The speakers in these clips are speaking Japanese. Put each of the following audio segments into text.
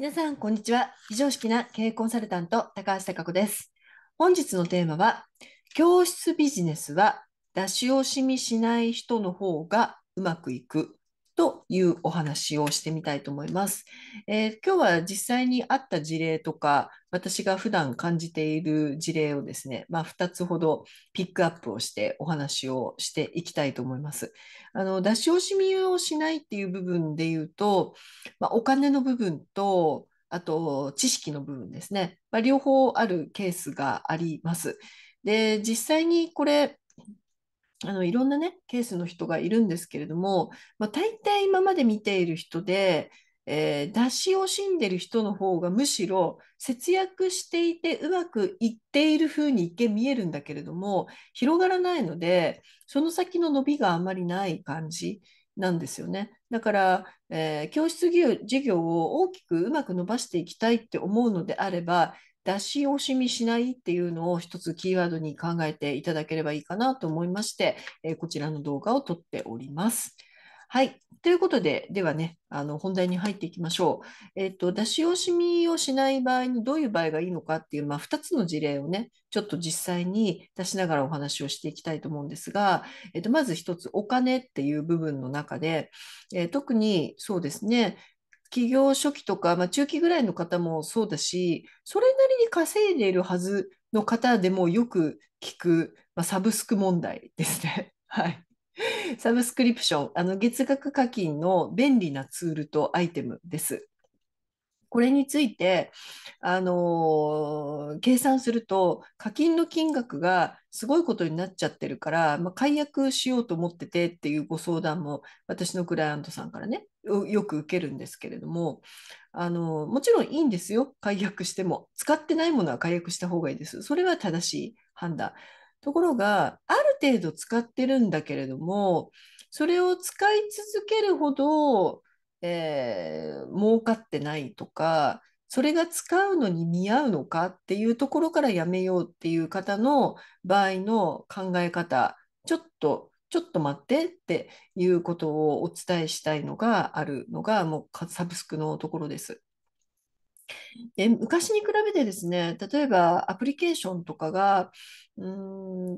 皆さん、こんにちは。非常識な経営コンサルタント、高橋貴子です。本日のテーマは、教室ビジネスは出し惜しみしない人の方がうまくいくというお話をしてみたいと思います。えー、今日は実際にあった事例とか、私が普段感じている事例をですね、まあ、2つほどピックアップをしてお話をしていきたいと思います。あの出し惜しみをしないっていう部分で言うと、まあ、お金の部分と、あと知識の部分ですね、まあ、両方あるケースがあります。で実際にこれあのいろんなねケースの人がいるんですけれども、まあ、大体今まで見ている人で、えー、出し惜しんでる人の方がむしろ節約していてうまくいっている風に一見見えるんだけれども広がらないのでその先の伸びがあまりない感じなんですよね。だから、えー、教室授業を大きくうまく伸ばしていきたいって思うのであれば出し惜しみしないっていうのを一つキーワードに考えていただければいいかなと思いまして、えこちらの動画を撮っております。はい。ということで、ではね、あの本題に入っていきましょう。えっ、ー、と、出し惜しみをしない場合にどういう場合がいいのかっていう、まあ、2つの事例をね、ちょっと実際に出しながらお話をしていきたいと思うんですが、えっ、ー、と、まず1つ、お金っていう部分の中で、えー、特にそうですね、企業初期とか、まあ、中期ぐらいの方もそうだし、それなりに稼いでいるはずの方でもよく聞く、まあ、サブスク問題ですね。はい。サブスクリプション、あの月額課金の便利なツールとアイテムです。これについて、あのー、計算すると課金の金額がすごいことになっちゃってるから、まあ、解約しようと思っててっていうご相談も私のクライアントさんからねよく受けるんですけれども、あのー、もちろんいいんですよ解約しても使ってないものは解約した方がいいですそれは正しい判断ところがある程度使ってるんだけれどもそれを使い続けるほどえー、儲かってないとかそれが使うのに見合うのかっていうところからやめようっていう方の場合の考え方ちょっとちょっと待ってっていうことをお伝えしたいのがあるのがもうサブスクのところです。で昔に比べてですね例えばアプリケーションとかがう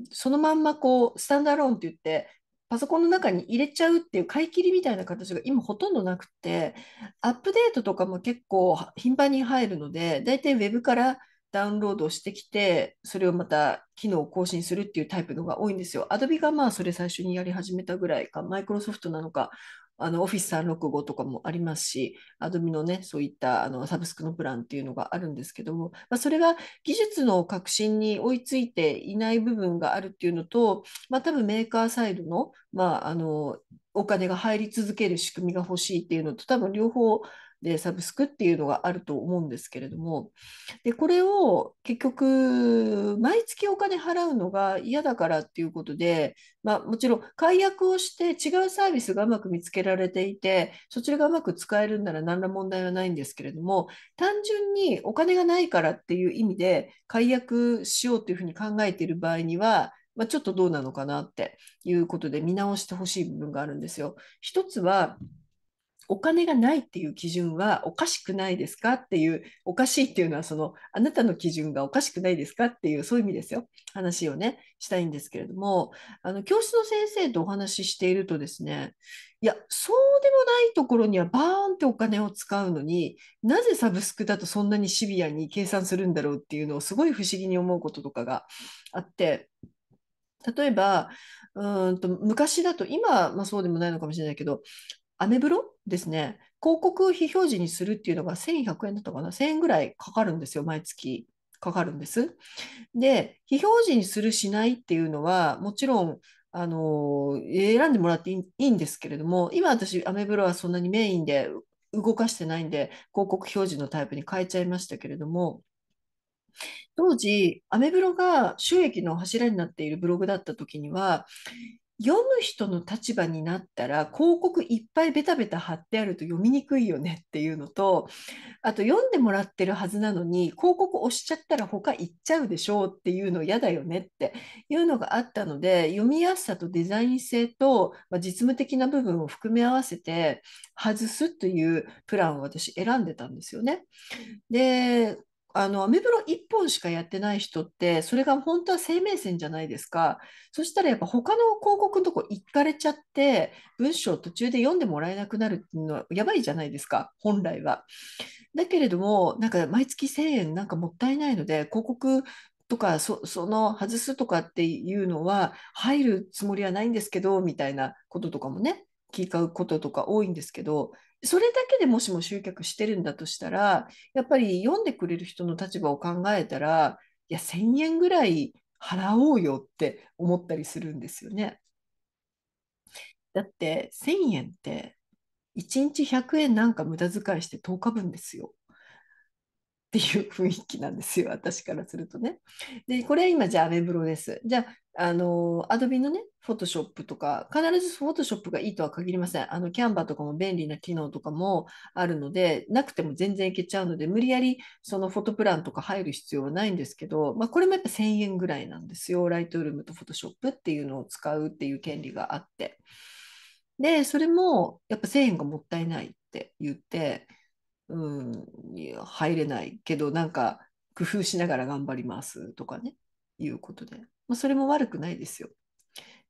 んそのまんまこうスタンダーローンって言ってパソコンの中に入れちゃうっていう買い切りみたいな形が今ほとんどなくて、アップデートとかも結構頻繁に入るので、大体 Web からダウンロードしてきて、それをまた機能を更新するっていうタイプのが多いんですよ。Adobe がまあそれ最初にやり始めたぐらいか、マイクロソフトなのかあの、オフィス365とかもありますし、Adobe のね、そういったあのサブスクのプランっていうのがあるんですけども、まあ、それが技術の革新に追いついていない部分があるっていうのと、まあ、多分メーカーサイドの、まあ、あの、お金が入り続ける仕組みが欲しいっていうのと、多分両方、でサブスクっていうのがあると思うんですけれどもでこれを結局毎月お金払うのが嫌だからっていうことで、まあ、もちろん解約をして違うサービスがうまく見つけられていてそちらがうまく使えるんなら何ら問題はないんですけれども単純にお金がないからっていう意味で解約しようというふうに考えている場合にはまあ、ちょっとどうなのかなっていうことで見直してほしい部分があるんですよ。一つはお金がないっていう基準はおかしくないですかっていうおかしいっていうのはそのあなたの基準がおかしくないですかっていうそういう意味ですよ話をねしたいんですけれどもあの教室の先生とお話ししているとですねいやそうでもないところにはバーンってお金を使うのになぜサブスクだとそんなにシビアに計算するんだろうっていうのをすごい不思議に思うこととかがあって例えばうんと昔だと今、まあ、そうでもないのかもしれないけどアメブロですね、広告を非表示にするっていうのが1100円だったかな、1000円ぐらいかかるんですよ、毎月かかるんです。で、非表示にするしないっていうのは、もちろん、あの選んでもらっていいんですけれども、今私、アメブロはそんなにメインで動かしてないんで、広告表示のタイプに変えちゃいましたけれども、当時、アメブロが収益の柱になっているブログだった時には、読む人の立場になったら広告いっぱいベタベタ貼ってあると読みにくいよねっていうのとあと読んでもらってるはずなのに広告押しちゃったら他行っちゃうでしょうっていうの嫌だよねっていうのがあったので読みやすさとデザイン性と、ま実務的な部分を含め合わせて外すというプランを私選んでたんですよね。であのアメブロ1本しかやってない人ってそれが本当は生命線じゃないですかそしたらやっぱ他の広告のとこ行かれちゃって文章途中で読んでもらえなくなるっていうのはやばいじゃないですか本来は。だけれどもなんか毎月1,000円なんかもったいないので広告とかその外すとかっていうのは入るつもりはないんですけどみたいなこととかもね聞うこととか多いんですけどそれだけでもしも集客してるんだとしたら、やっぱり読んでくれる人の立場を考えたら、いや、1000円ぐらい払おうよって思ったりするんですよね。だって1000円って1日100円なんか無駄遣いして10日分ですよ。っていう雰囲気なんですよ、私からするとね。で、これ今じゃあアメブロです。じゃああの、アドビのね、フォトショップとか、必ずフォトショップがいいとは限りません。あの、キャンバーとかも便利な機能とかもあるので、なくても全然いけちゃうので、無理やりそのフォトプランとか入る必要はないんですけど、まあ、これもやっぱ1000円ぐらいなんですよ。ライトルームとフォトショップっていうのを使うっていう権利があって。で、それもやっぱ1000円がもったいないって言って、うん、入れないけど、なんか工夫しながら頑張りますとかね、いうことで。まあ、それも悪くないですよ。っ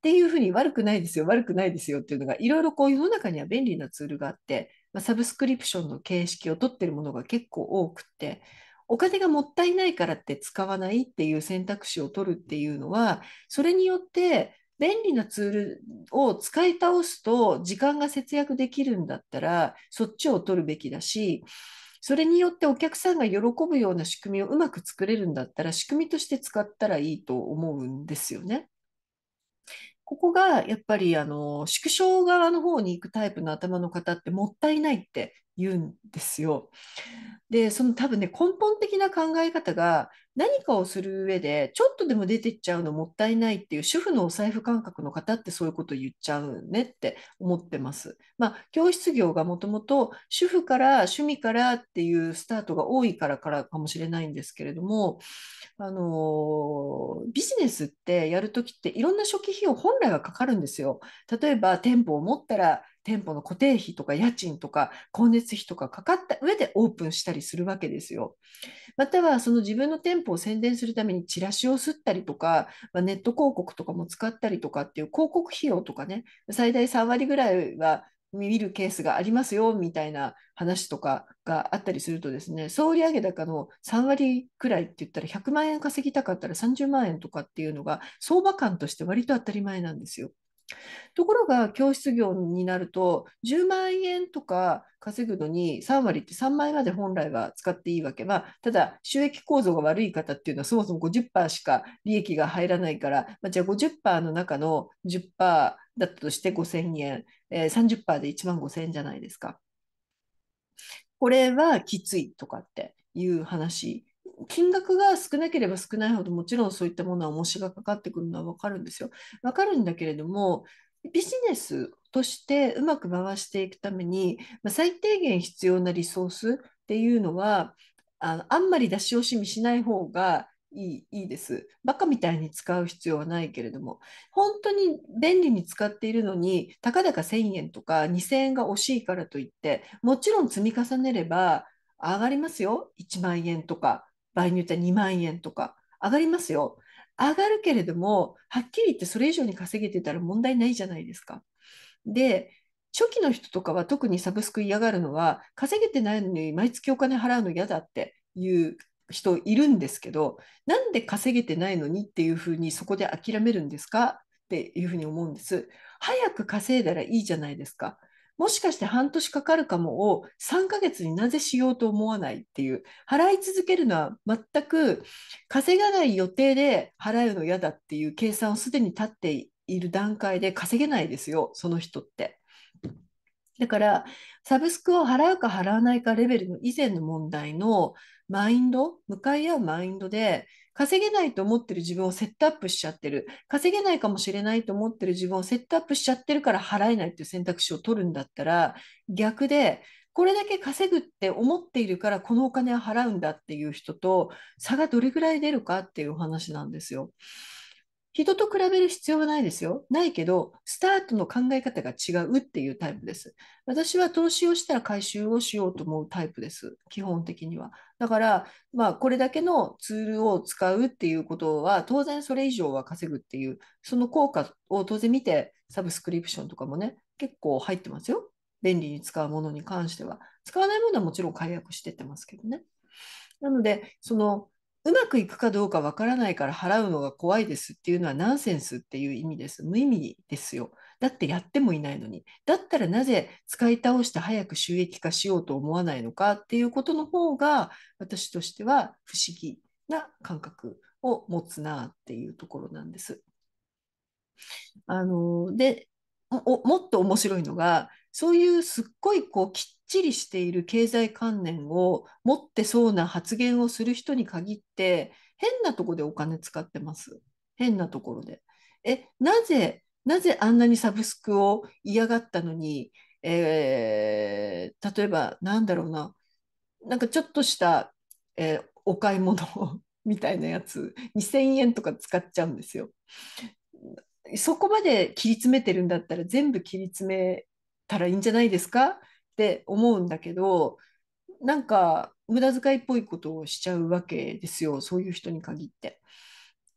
ていうふうに悪くないですよ、悪くないですよっていうのが、いろいろこう世の中には便利なツールがあって、まあ、サブスクリプションの形式を取ってるものが結構多くて、お金がもったいないからって使わないっていう選択肢を取るっていうのは、それによって便利なツールを使い倒すと時間が節約できるんだったら、そっちを取るべきだし、それによってお客さんが喜ぶような仕組みをうまく作れるんだったら、仕組みとして使ったらいいと思うんですよね。ここがやっぱりあの縮小側の方に行くタイプの頭の方ってもったいないって言うんですよ。でその多分ね根本的な考え方が何かをする上でちょっとでも出てっちゃうのもったいないっていう主婦のお財布感覚の方ってそういうこと言っちゃうねって思ってます。まあ教室業がもともと主婦から趣味からっていうスタートが多いからからかもしれないんですけれどもあのビジネスってやるときっていろんな初期費用本来はかかるんですよ。例えば店舗を持ったら店舗の固定費とか家賃とか光熱費とかかかった上でオープンしたりするわけですよ。またはその自分の店舗を宣伝するためにチラシを吸ったりとか、まあ、ネット広告とかも使ったりとかっていう広告費用とかね最大3割ぐらいは見るケースがありますよみたいな話とかがあったりするとですね総売上高の3割くらいって言ったら100万円稼ぎたかったら30万円とかっていうのが相場感として割と当たり前なんですよ。ところが教室業になると10万円とか稼ぐのに3割って3万円まで本来は使っていいわけ、まあ、ただ収益構造が悪い方っていうのはそもそも50%しか利益が入らないから、まあ、じゃあ50%の中の10%だったとして5000円、えー、30%で1万5000円じゃないですか。これはきついとかっていう話金額が少なければ少ないほどもちろんそういったものは重しがかかってくるのは分かるんですよ。分かるんだけれどもビジネスとしてうまく回していくために、まあ、最低限必要なリソースっていうのはああんまり出し惜しみしない方がいいいいです。バカみたいに使う必要はないけれども、本当に便利に使っているのに、たかだか1000円とか2000円が惜しいからといって、もちろん積み重ねれば上がりますよ。1万円とか場合によっては2万円とか上がりますよ。上がるけれども、はっきり言ってそれ以上に稼げてたら問題ないじゃないですか。で、初期の人とかは特にサブスク嫌がるのは、稼げてないのに毎月お金払うの嫌だっていう人いるんですけど、なんで稼げてないのにっていうふうにそこで諦めるんですかっていうふうに思うんです。早く稼いだらいいじゃないですか。もしかして半年かかるかもを3ヶ月になぜしようと思わないっていう払い続けるのは全く稼がない予定で払うの嫌だっていう計算をすでに立っている段階で稼げないですよその人って。だからサブスクを払うか払わないかレベルの以前の問題のマインド向かい合うマインドで稼げないと思ってる自分をセットアップしちゃってる稼げないかもしれないと思ってる自分をセットアップしちゃってるから払えないっていう選択肢を取るんだったら逆でこれだけ稼ぐって思っているからこのお金は払うんだっていう人と差がどれぐらい出るかっていうお話なんですよ。人と比べる必要はないですよ。ないけど、スタートの考え方が違うっていうタイプです。私は投資をしたら回収をしようと思うタイプです。基本的には。だから、まあ、これだけのツールを使うっていうことは、当然それ以上は稼ぐっていう、その効果を当然見て、サブスクリプションとかもね、結構入ってますよ。便利に使うものに関しては。使わないものはもちろん解約してってますけどね。なので、その、うまくいくかどうかわからないから払うのが怖いですっていうのはナンセンスっていう意味です。無意味ですよ。だってやってもいないのに。だったらなぜ使い倒して早く収益化しようと思わないのかっていうことの方が私としては不思議な感覚を持つなっていうところなんです。あのでもっと面白いのがそういうすっごいこうきっちりしている経済観念を持ってそうな発言をする人に限って変なとこでお金使ってます変なところでえなぜなぜあんなにサブスクを嫌がったのに、えー、例えばなんだろうななんかちょっとした、えー、お買い物 みたいなやつ2000円とか使っちゃうんですよそこまで切り詰めてるんだったら全部切り詰めたらいいんじゃないですかって思うんだけどなんか無駄遣いっぽいことをしちゃうわけですよそういう人に限って。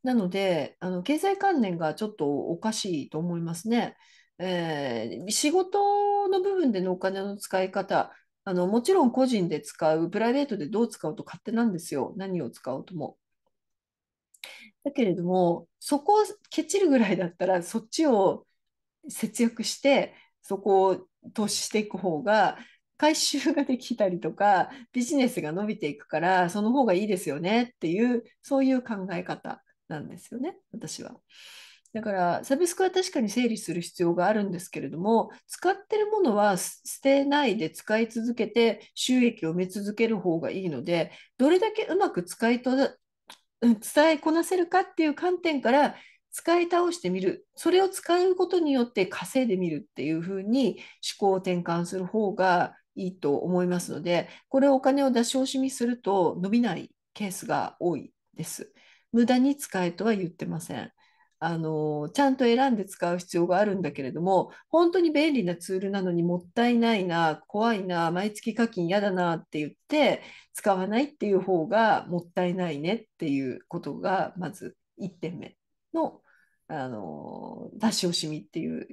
なのであの経済観念がちょっとおかしいと思いますね。えー、仕事の部分でのお金の使い方あのもちろん個人で使うプライベートでどう使うと勝手なんですよ何を使おうとも。だけれどもそこをケチるぐらいだったらそっちを節約してそこを投資していく方が回収ができたりとかビジネスが伸びていくからその方がいいですよねっていうそういう考え方なんですよね私は。だからサブスクは確かに整理する必要があるんですけれども使ってるものは捨てないで使い続けて収益を埋め続ける方がいいのでどれだけうまく使いと伝えこなせるかっていう観点から使い倒してみるそれを使うことによって稼いでみるっていうふうに思考を転換する方がいいと思いますのでこれお金を出し惜しみすると伸びないケースが多いです。無駄に使えとは言ってません。あのちゃんと選んで使う必要があるんだけれども本当に便利なツールなのにもったいないな怖いな毎月課金嫌だなって言って使わないっていう方がもったいないねっていうことがまず1点目のあの出し惜しみっていう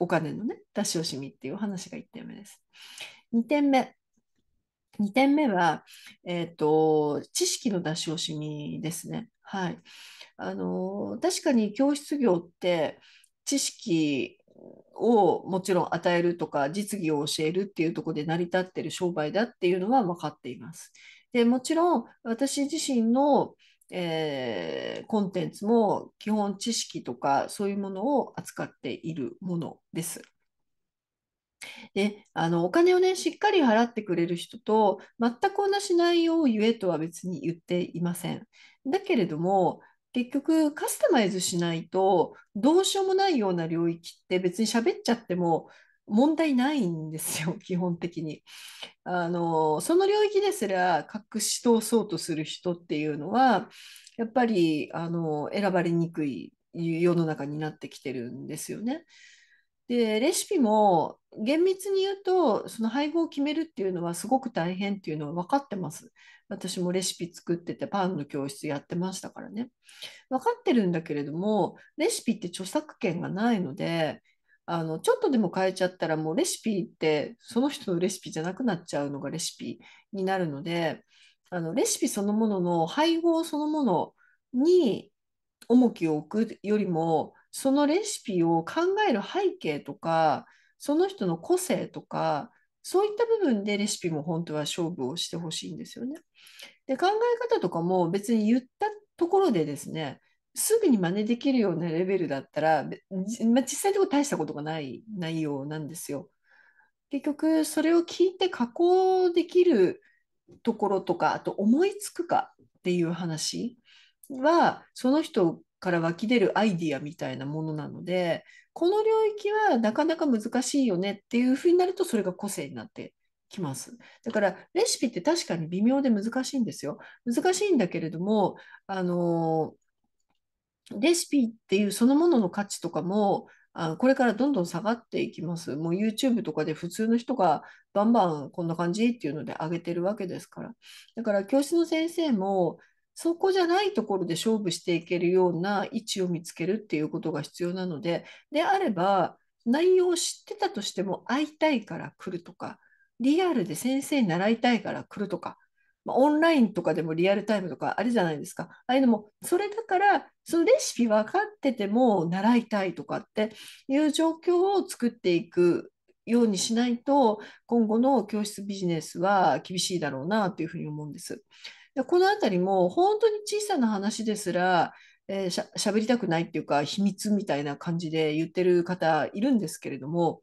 お金のね出し惜しみっていう話が1点目です。2点目2点目は、えーと、知識の出し惜しみですね。はい、あの確かに教室業って知識をもちろん与えるとか実技を教えるっていうとこで成り立ってる商売だっていうのは分かっています。でもちろん私自身のえー、コンテンツも基本知識とかそういうものを扱っているものです。であのお金をねしっかり払ってくれる人と全く同じ内容を言えとは別に言っていません。だけれども結局カスタマイズしないとどうしようもないような領域って別に喋っちゃっても問題ないんですよ、基本的に。あのその領域ですら隠し通そうとする人っていうのは、やっぱりあの選ばれにくい世の中になってきてるんですよね。でレシピも厳密に言うとその配合を決めるっていうのはすごく大変っていうのは分かってます。私もレシピ作っててパンの教室やってましたからね。分かってるんだけれどもレシピって著作権がないのであのちょっとでも変えちゃったらもうレシピってその人のレシピじゃなくなっちゃうのがレシピになるのであのレシピそのものの配合そのものに重きを置くよりもそのレシピを考える背景とかその人の個性とかそういった部分でレシピも本当は勝負をしてほしいんですよね。で考え方とかも別に言ったところでですねすぐに真似できるようなレベルだったら、まあ、実際でも大したことがない内容なんですよ。結局それを聞いて加工できるところとかあと思いつくかっていう話はその人から湧き出るアイディアみたいなものなのでこの領域はなかなか難しいよねっていうふうになるとそれが個性になってきます。だからレシピって確かに微妙で難しいんですよ。難しいんだけれどもあのレシピっていうそのものの価値とかもあこれからどんどん下がっていきます。もう YouTube とかで普通の人がバンバンこんな感じっていうので上げてるわけですから。だから教室の先生もそこじゃないところで勝負していけるような位置を見つけるっていうことが必要なので、であれば内容を知ってたとしても会いたいから来るとか、リアルで先生に習いたいから来るとか、まあ、オンラインとかでもリアルタイムとかあるじゃないですか。ああいうのも、それだから、そのレシピ分かってても習いたいとかっていう状況を作っていくようにしないと、今後の教室ビジネスは厳しいだろうなというふうに思うんです。でこのあたりも、本当に小さな話ですら、えー、しゃ喋りたくないっていうか秘密みたいな感じで言ってる方いるんですけれども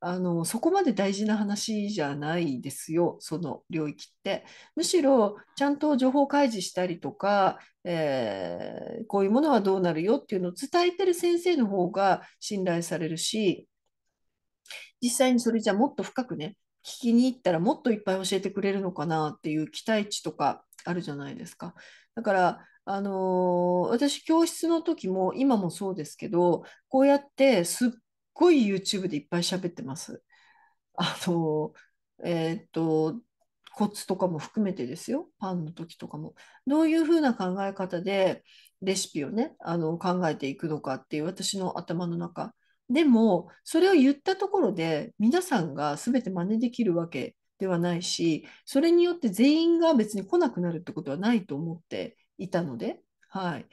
あのそこまで大事な話じゃないですよその領域ってむしろちゃんと情報開示したりとか、えー、こういうものはどうなるよっていうのを伝えてる先生の方が信頼されるし実際にそれじゃもっと深くね聞きに行ったらもっといっぱい教えてくれるのかなっていう期待値とかあるじゃないですか。だからあのー、私教室の時も今もそうですけどこうやってすっごい YouTube でいっぱい喋ってます。あのー、えっ、とコツとかも含めてですよパンの時とかもどういうふうな考え方でレシピをねあの考えていくのかっていう私の頭の中でもそれを言ったところで皆さんが全て真似できるわけではないしそれによって全員が別に来なくなるってことはないと思っていたので、はい、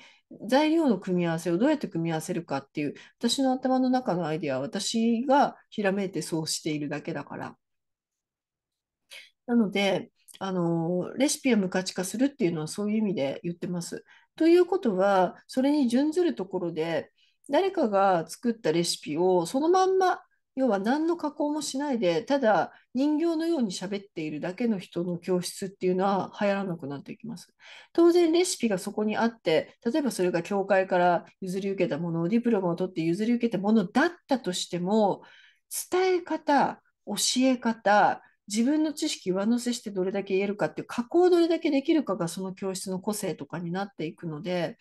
材料の組み合わせをどうやって組み合わせるかっていう私の頭の中のアイデアは私がひらめいてそうしているだけだから。なのであのレシピは無価値化するっていうのはそういう意味で言ってます。ということはそれに準ずるところで誰かが作ったレシピをそのまんま要は何の加工もしないでただ人形のように喋っているだけの人の教室っていうのは流行らなくなっていきます。当然レシピがそこにあって例えばそれが教会から譲り受けたものをディプロマを取って譲り受けたものだったとしても伝え方教え方自分の知識上乗せしてどれだけ言えるかっていう加工どれだけできるかがその教室の個性とかになっていくので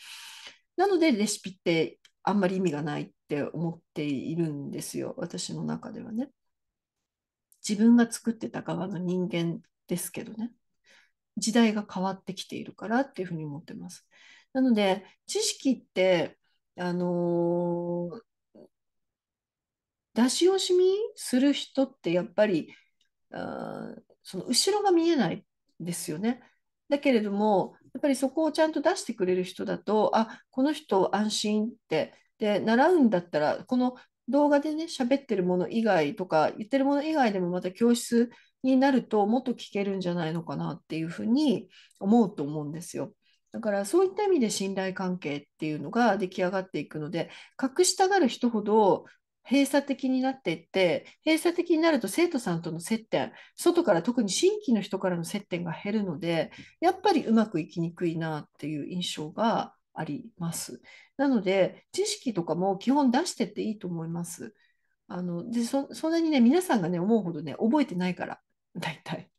なのでレシピってあんまり意味がないって思っているんですよ私の中ではね。自分が作ってた側の人間ですけどね時代が変わってきているからっていうふうに思ってます。なので知識ってあのー、出し惜しみする人ってやっぱりあその後ろが見えないですよね。だけれどもやっぱりそこをちゃんと出してくれる人だとあこの人安心ってで習うんだったらこの動画でね喋ってるもの以外とか言ってるもの以外でもまた教室になるともっと聞けるんじゃないのかなっていうふうに思うと思うんですよ。だからそういった意味で信頼関係っていうのが出来上がっていくので隠したがる人ほど閉鎖的になっていって閉鎖的になると生徒さんとの接点外から特に新規の人からの接点が減るのでやっぱりうまくいきにくいなっていう印象があります。なので知識とかも基本出してっていいと思います。あのでそんなにね皆さんがね思うほどね覚えてないから大体。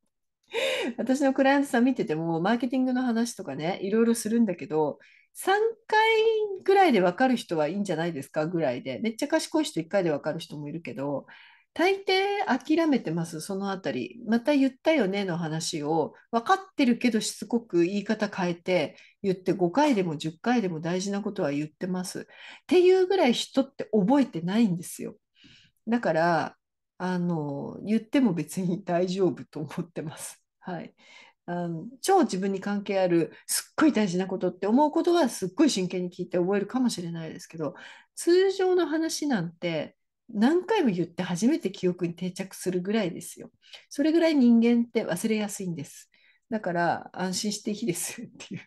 私のクライアントさん見てても、マーケティングの話とかね、いろいろするんだけど、3回ぐらいで分かる人はいいんじゃないですかぐらいで、めっちゃ賢い人1回で分かる人もいるけど、大抵諦めてます、そのあたり。また言ったよねの話を、分かってるけどしつこく言い方変えて、言って5回でも10回でも大事なことは言ってます。っていうぐらい人って覚えてないんですよ。だから、あの、言っても別に大丈夫と思ってます。はい、あの超自分に関係あるすっごい大事なことって思うことはすっごい真剣に聞いて覚えるかもしれないですけど通常の話なんて何回も言って初めて記憶に定着するぐらいですよ。それぐらい人間って忘れやすいんです。だから安心していいですってい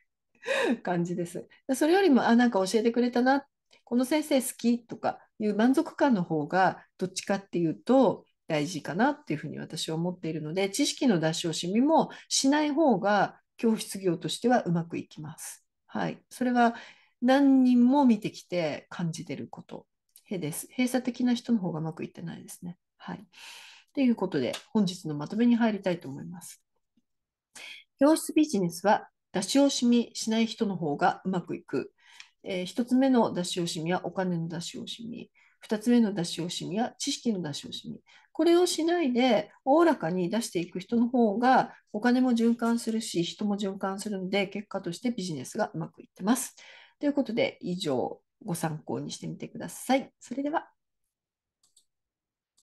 う 感じです。それよりもあなんか教えてくれたなこの先生好きとかいう満足感の方がどっちかっていうと大事かなっていうふうに私は思っているので、知識の出し惜しみもしない方が教室業としてはうまくいきます。はい。それは何人も見てきて感じてること。へです。閉鎖的な人の方がうまくいってないですね。はい。ということで、本日のまとめに入りたいと思います。教室ビジネスは出し惜しみしない人の方がうまくいく。えー、1つ目の出し惜しみはお金の出し惜しみ。2つ目の出し惜しみは知識の出し惜しみ。これをしないでおおらかに出していく人の方がお金も循環するし人も循環するので結果としてビジネスがうまくいってます。ということで以上ご参考にしてみてください。それでは